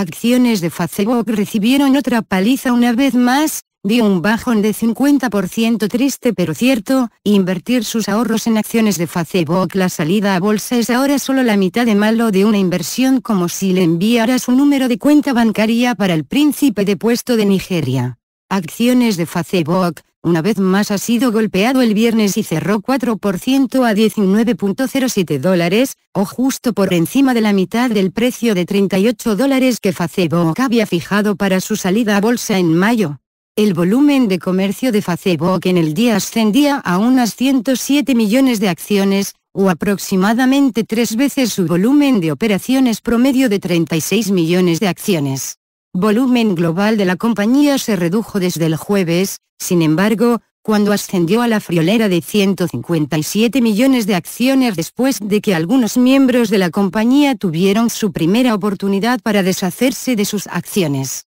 acciones de Facebook recibieron otra paliza una vez más, dio un bajón de 50% triste pero cierto, invertir sus ahorros en acciones de Facebook la salida a bolsa es ahora solo la mitad de malo de una inversión como si le enviara su número de cuenta bancaria para el príncipe de puesto de Nigeria. Acciones de Facebook, una vez más ha sido golpeado el viernes y cerró 4% a 19.07 dólares, o justo por encima de la mitad del precio de 38 dólares que Facebook había fijado para su salida a bolsa en mayo. El volumen de comercio de Facebook en el día ascendía a unas 107 millones de acciones, o aproximadamente tres veces su volumen de operaciones promedio de 36 millones de acciones. Volumen global de la compañía se redujo desde el jueves, sin embargo, cuando ascendió a la friolera de 157 millones de acciones después de que algunos miembros de la compañía tuvieron su primera oportunidad para deshacerse de sus acciones.